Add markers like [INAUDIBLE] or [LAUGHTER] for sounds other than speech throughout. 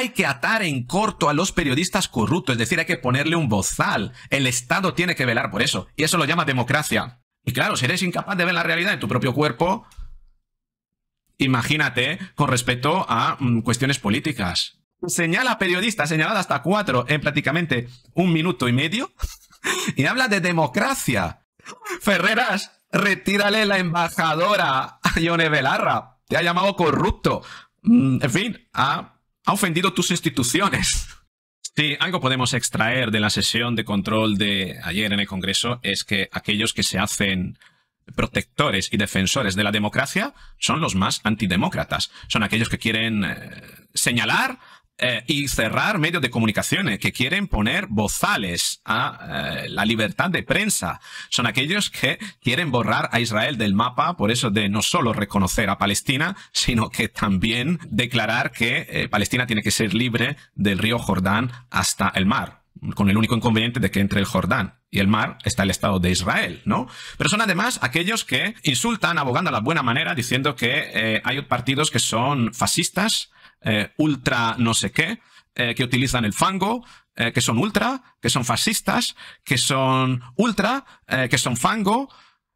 hay que atar en corto a los periodistas corruptos, es decir, hay que ponerle un bozal. El Estado tiene que velar por eso, y eso lo llama democracia. Y claro, si eres incapaz de ver la realidad en tu propio cuerpo, imagínate con respecto a mm, cuestiones políticas. Señala periodista, señalada hasta cuatro en prácticamente un minuto y medio, [LAUGHS] y habla de democracia. Ferreras, retírale la embajadora a Ione Belarra. Te ha llamado corrupto. Mm, en fin, a ha ofendido tus instituciones. Sí, algo podemos extraer de la sesión de control de ayer en el Congreso es que aquellos que se hacen protectores y defensores de la democracia son los más antidemócratas. Son aquellos que quieren eh, señalar eh, y cerrar medios de comunicaciones que quieren poner bozales a eh, la libertad de prensa. Son aquellos que quieren borrar a Israel del mapa, por eso de no solo reconocer a Palestina, sino que también declarar que eh, Palestina tiene que ser libre del río Jordán hasta el mar con el único inconveniente de que entre el Jordán y el mar está el Estado de Israel, ¿no? Pero son además aquellos que insultan abogando a la buena manera diciendo que hay partidos que son fascistas, eh, ultra no sé qué, eh, que utilizan el fango, eh, que son ultra, que son fascistas, que son ultra, que son fango,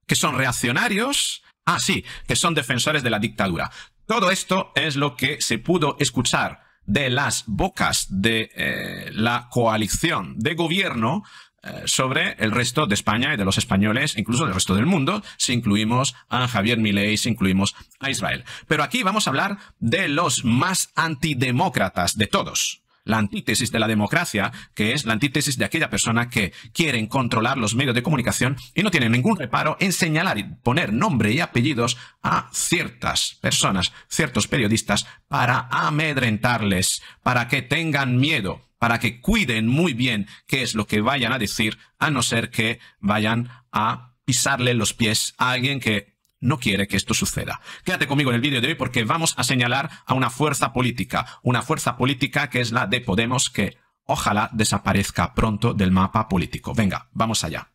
que son reaccionarios, ah sí, que son defensores de la dictadura. Todo esto es lo que se pudo escuchar de las bocas de la coalición de gobierno eh, sobre el resto de España y de los españoles, incluso del resto del mundo, si incluimos a Javier Milei, si incluimos a Israel. Pero aquí vamos a hablar de los más antidemócratas de todos. La antítesis de la democracia, que es la antítesis de aquella persona que quieren controlar los medios de comunicación y no tienen ningún reparo en señalar y poner nombre y apellidos a ciertas personas, ciertos periodistas, para amedrentarles, para que tengan miedo para que cuiden muy bien qué es lo que vayan a decir, a no ser que vayan a pisarle los pies a alguien que no quiere que esto suceda. Quédate conmigo en el vídeo de hoy porque vamos a señalar a una fuerza política, una fuerza política que es la de Podemos que ojalá desaparezca pronto del mapa político. Venga, vamos allá.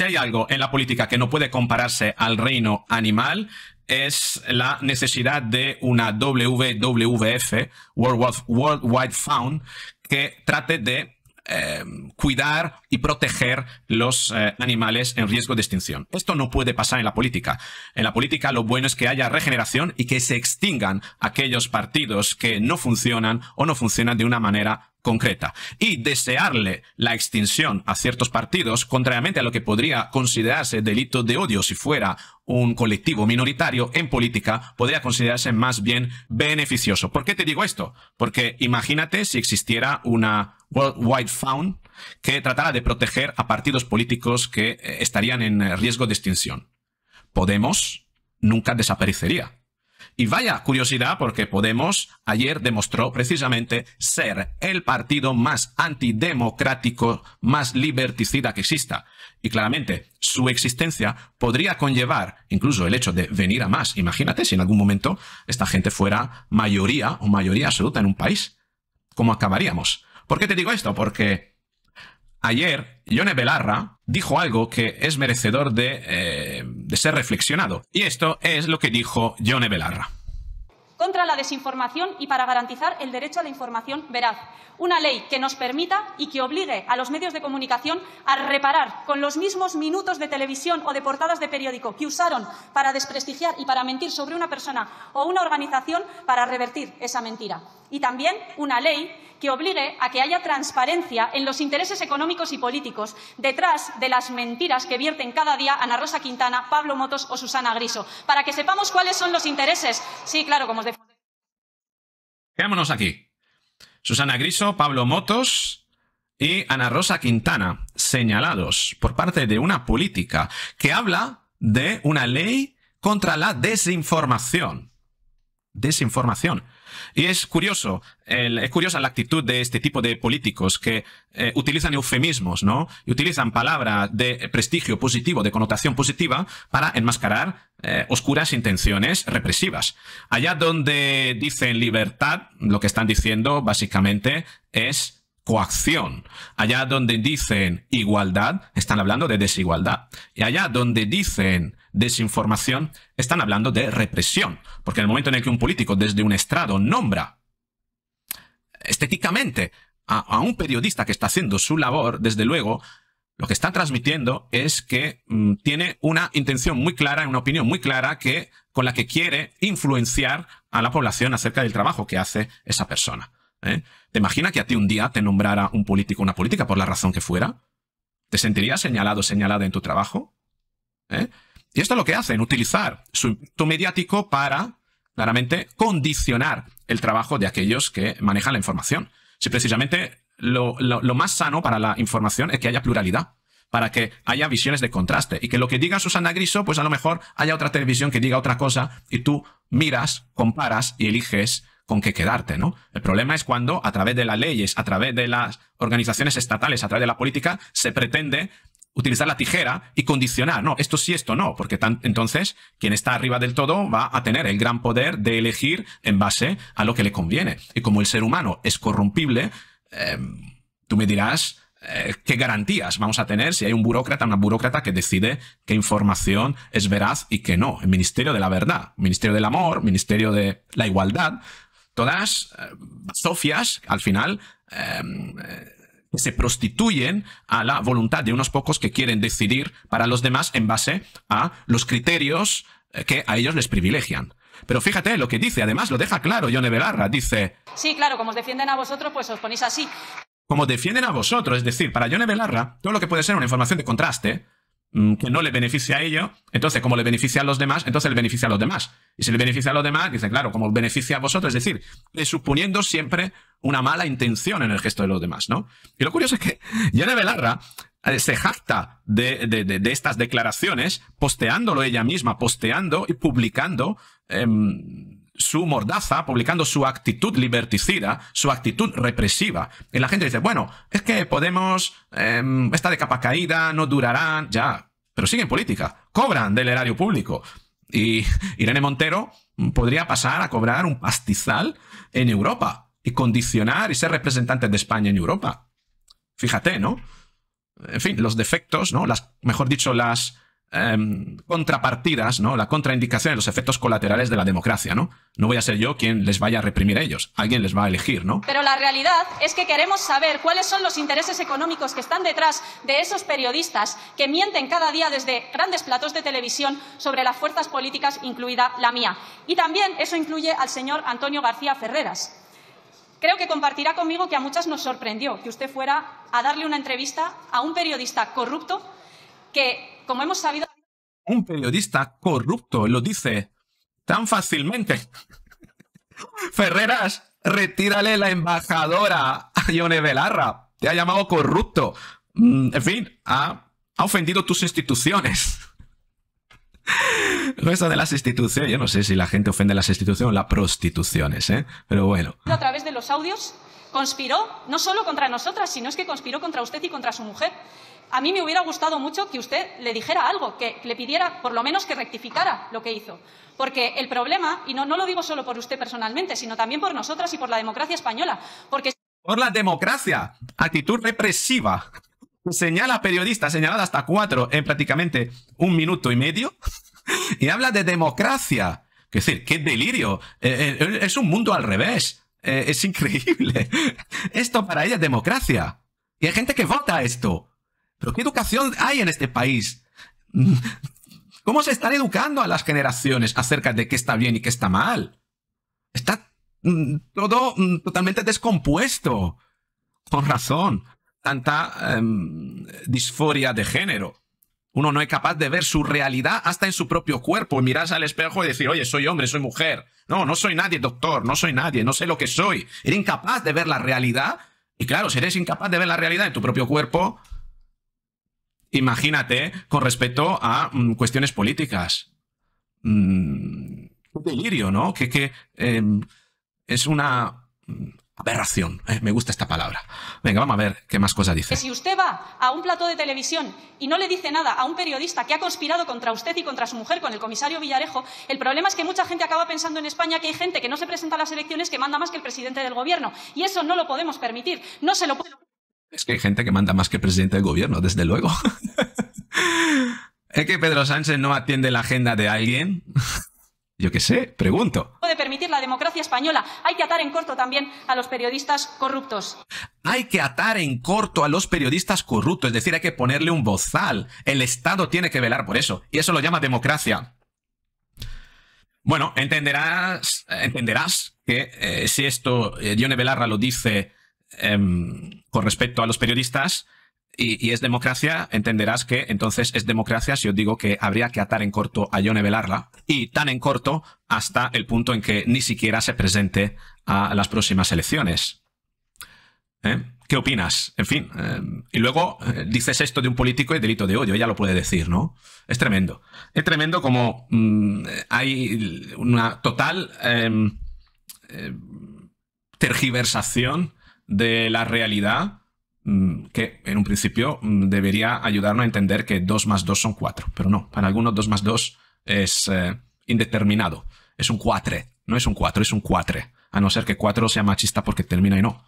si hay algo en la política que no puede compararse al reino animal, es la necesidad de una WWF, World Wide Found, que trate de Em, cuidar y proteger los eh, animales en riesgo de extinción. Esto no puede pasar en la política. En la política lo bueno es que haya regeneración y que se extingan aquellos partidos que no funcionan o no funcionan de una manera concreta. Y desearle la extinción a ciertos partidos, contrariamente a lo que podría considerarse delito de odio si fuera un colectivo minoritario en política, podría considerarse más bien beneficioso. ¿Por qué te digo esto? Porque imagínate si existiera una Worldwide Found, que tratara de proteger a partidos políticos que eh, estarían en eh, riesgo de extinción. Podemos nunca desaparecería. Y vaya curiosidad porque Podemos ayer demostró precisamente ser el partido más antidemocrático, más liberticida que exista. Y claramente su existencia podría conllevar incluso el hecho de venir a más. Imagínate si en algún momento esta gente fuera mayoría o mayoría absoluta en un país. ¿Cómo acabaríamos? ¿Por qué te digo esto? Porque ayer Yone Belarra dijo algo que es merecedor de, eh, ser reflexionado. Y esto es lo que dijo Yone Belarra contra la desinformación y para garantizar el derecho a la información veraz. Una ley que nos permita y que obligue a los medios de comunicación a reparar con los mismos minutos de televisión o de portadas de periódico que usaron para desprestigiar y para mentir sobre una persona o una organización para revertir esa mentira. Y también una ley que obligue a que haya transparencia en los intereses económicos y políticos detrás de las mentiras que vierten cada día Ana Rosa Quintana, Pablo Motos o Susana Griso, para que sepamos cuáles son los intereses. Sí, claro, como os Quedémonos aquí. Susana Griso, Pablo Motos y Ana Rosa Quintana, señalados por parte de una política que habla de una ley contra la desinformación. Desinformación. Y es curioso, es curiosa la actitud de este tipo de políticos que eh, utilizan eufemismos, ¿no? Y utilizan palabras de prestigio positivo, de connotación positiva, para enmascarar eh, oscuras intenciones represivas. Allá donde dicen libertad, lo que están diciendo básicamente es coacción. Allá donde dicen igualdad, están hablando de desigualdad. Y allá donde dicen desinformación, están hablando de represión. Porque en el momento en el que un político desde un estrado nombra estéticamente a, un periodista que está haciendo su labor, desde luego, lo que está transmitiendo es que mm, tiene una intención muy clara, una opinión muy clara que, con la que quiere influenciar a la población acerca del trabajo que hace esa persona. ¿eh? ¿Te imaginas que a ti un día te nombrara un político una política por la razón que fuera? ¿Te sentirías señalado señalada en tu trabajo? ¿Eh? Y esto es lo que hacen, utilizar su mediático para, claramente, condicionar el trabajo de aquellos que manejan la información. Si precisamente lo, más sano para la información es que haya pluralidad para que haya visiones de contraste y que lo que diga Susana Griso, pues a lo mejor haya otra televisión que diga otra cosa y tú miras, comparas y eliges con qué quedarte, ¿no? El problema es cuando a través de las leyes, a través de las organizaciones estatales, a través de la política, se pretende utilizar la tijera y condicionar, no, esto sí, esto no, porque entonces quien está arriba del todo va a tener el gran poder de elegir en base a lo que le conviene. Y como el ser humano es corrompible, em, tú me dirás, eh, ¿qué garantías vamos a tener si hay un burócrata, una burócrata que decide qué información es veraz y qué no? El Ministerio de la Verdad, Ministerio del Amor, Ministerio de la Igualdad, todas sofias, eh, al final, em, eh, se prostituyen a la voluntad de unos pocos que quieren decidir para los demás en base a los criterios eh, que a ellos les privilegian. Pero fíjate lo que dice, además lo deja claro Yone Belarra, dice... Sí, claro, como os defienden a vosotros, pues os ponéis así. Como defienden a vosotros, es decir, para Yone Belarra, todo lo que puede ser una información de contraste, Mm, que no le beneficia a ello entonces como le beneficia a los demás, entonces le beneficia a los demás. Y si le beneficia a los demás, dice, claro, como beneficia a vosotros, es decir, suponiendo siempre una mala intención en el gesto de los demás, ¿no? Y lo curioso es que [LAUGHS] Yana Belarra eh, se jacta de, de, estas declaraciones, posteándolo ella misma, posteando y publicando em, su mordaza, publicando su actitud liberticida, su actitud represiva. Y la gente dice, bueno, es que Podemos em, está de capa caída, no durarán, ya, pero siguen política, cobran del erario público. Y [LAUGHS] Irene Montero podría pasar a cobrar un pastizal en Europa y condicionar y ser representante de España en Europa. Fíjate, ¿no? En fin, los defectos, ¿no? Las, mejor dicho, las Em, contrapartidas, ¿no? La contraindicación de los efectos colaterales de la democracia, ¿no? No voy a ser yo quien les vaya a reprimir a ellos, alguien les va a elegir, ¿no? Pero la realidad es que queremos saber cuáles son los intereses económicos que están detrás de esos periodistas que mienten cada día desde grandes platos de televisión sobre las fuerzas políticas, incluida la mía. Y también eso incluye al señor Antonio García Ferreras. Creo que compartirá conmigo que a muchas nos sorprendió que usted fuera a darle una entrevista a un periodista corrupto que como hemos sabido... Un periodista corrupto lo dice tan fácilmente. [LAUGHS] Ferreras, retírale la embajadora a Ione Belarra. Te ha llamado corrupto. Mm, en fin, ha, ofendido tus instituciones. [LAUGHS] eso de las instituciones, yo no sé si la gente ofende las instituciones o las prostituciones, ¿eh? Pero bueno. A través de los audios conspiró no solo contra nosotras, sino es que conspiró contra usted y contra su mujer a mí me hubiera gustado mucho que usted le dijera algo, que le pidiera por lo menos que rectificara lo que hizo. Porque el problema, y no, no lo digo solo por usted personalmente, sino también por nosotras y por la democracia española. Porque... Por la democracia, actitud represiva. Señala periodista, señalada hasta cuatro en prácticamente un minuto y medio, y habla de democracia. Es decir, qué delirio. Eh, eh, es un mundo al revés. Eh, es increíble. [LAUGHS] Esto para ella es democracia. Y hay gente que vota esto. Pero ¿qué educación hay en este país? [LAUGHS] ¿Cómo se están educando a las generaciones acerca de qué está bien y qué está mal? Está mm, todo mm, totalmente descompuesto. Con razón. Tanta em, disforia de género. Uno no es capaz de ver su realidad hasta en su propio cuerpo, mirarse al espejo y decir, oye, soy hombre, soy mujer. No, no soy nadie, doctor, no soy nadie, no sé lo que soy. Eres incapaz de ver la realidad. Y claro, si eres incapaz de ver la realidad en tu propio cuerpo, Imagínate con respecto a mm, cuestiones políticas. Mm, un delirio, ¿no? Que, em, es una mm, aberración. Eh, me gusta esta palabra. Venga, vamos a ver qué más cosas dice. si usted va a un plató de televisión y no le dice nada a un periodista que ha conspirado contra usted y contra su mujer con el comisario Villarejo, el problema es que mucha gente acaba pensando en España que hay gente que no se presenta a las elecciones que manda más que el presidente del gobierno. Y eso no lo podemos permitir. No se lo puede. Es que hay gente que manda más que presidente del gobierno, desde luego. [LAUGHS] ¿Es que Pedro Sánchez no atiende la agenda de alguien? [LAUGHS] Yo qué sé, pregunto. Puede permitir la democracia española. Hay que atar en corto también a los periodistas corruptos. Hay que atar en corto a los periodistas corruptos, es decir, hay que ponerle un bozal. El Estado tiene que velar por eso, y eso lo llama democracia. Bueno, entenderás, entenderás que eh, si esto, Dione eh, Velarra Belarra lo dice Em, con respecto a los periodistas y, es democracia, entenderás que entonces es democracia si os digo que habría que atar en corto a Yone Velarla y tan en corto hasta el punto en que ni siquiera se presente a las próximas elecciones. ¿Eh? ¿Qué opinas? En fin. Em, y luego eh, dices esto de un político y delito de odio, ya lo puede decir, ¿no? Es tremendo. Es tremendo como mm, hay una total em, eh, tergiversación de la realidad mm, que en un principio mm, debería ayudarnos a entender que 2 más 2 son 4, pero no, para algunos 2 más 2 es eh, indeterminado, es un 4, no es un 4, es un 4, a no ser que 4 sea machista porque termina y no.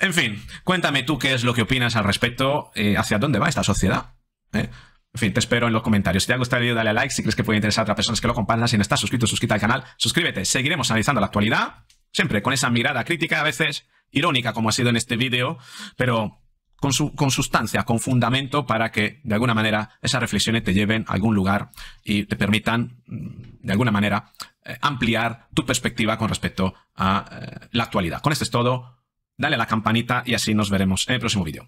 En fin, cuéntame tú qué es lo que opinas al respecto, eh, hacia dónde va esta sociedad. Eh. En fin, te espero en los comentarios. Si te ha gustado el vídeo dale a like. Si crees que puede interesar a otras personas que lo compartan, si no estás suscrito, suscríbete al canal, suscríbete. Seguiremos analizando la actualidad, siempre con esa mirada crítica a veces irónica como ha sido en este vídeo, pero con, su, con sustancia, con fundamento para que de alguna manera esas reflexiones te lleven a algún lugar y te permitan mm, de alguna manera eh, ampliar tu perspectiva con respecto a eh, la actualidad. Con esto es todo. Dale a la campanita y así nos veremos en el próximo vídeo.